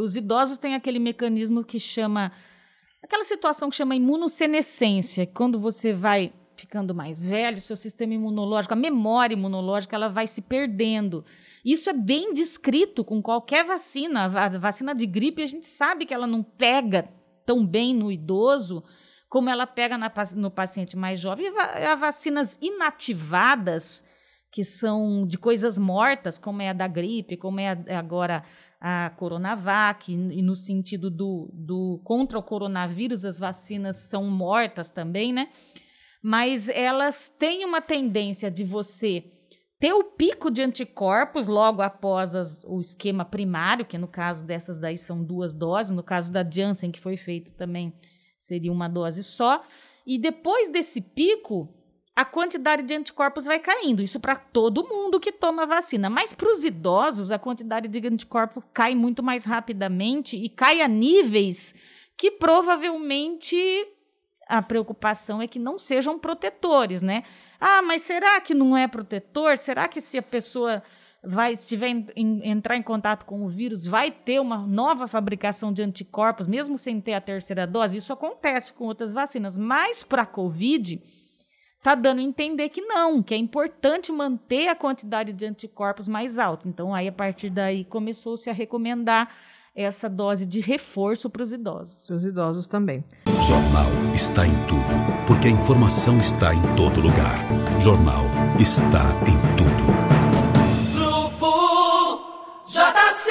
os idosos têm aquele mecanismo que chama aquela situação que chama imunossenescência, quando você vai ficando mais velho, seu sistema imunológico, a memória imunológica, ela vai se perdendo. Isso é bem descrito com qualquer vacina. A vacina de gripe, a gente sabe que ela não pega tão bem no idoso como ela pega na, no paciente mais jovem. E vacinas inativadas que são de coisas mortas, como é a da gripe, como é, é agora a Coronavac, e no sentido do, do contra o coronavírus, as vacinas são mortas também, né? Mas elas têm uma tendência de você ter o pico de anticorpos logo após as, o esquema primário, que no caso dessas daí são duas doses, no caso da Janssen, que foi feito também, seria uma dose só. E depois desse pico, a quantidade de anticorpos vai caindo. Isso para todo mundo que toma vacina. Mas para os idosos, a quantidade de anticorpo cai muito mais rapidamente e cai a níveis que provavelmente a preocupação é que não sejam protetores, né? Ah, mas será que não é protetor? Será que se a pessoa vai estiver em, em, entrar em contato com o vírus, vai ter uma nova fabricação de anticorpos, mesmo sem ter a terceira dose? Isso acontece com outras vacinas, mas para a COVID está dando a entender que não, que é importante manter a quantidade de anticorpos mais alta. Então, aí a partir daí começou-se a recomendar essa dose de reforço para os idosos. Para os idosos também. Jornal está em tudo, porque a informação está em todo lugar. Jornal está em tudo. Grupo JC.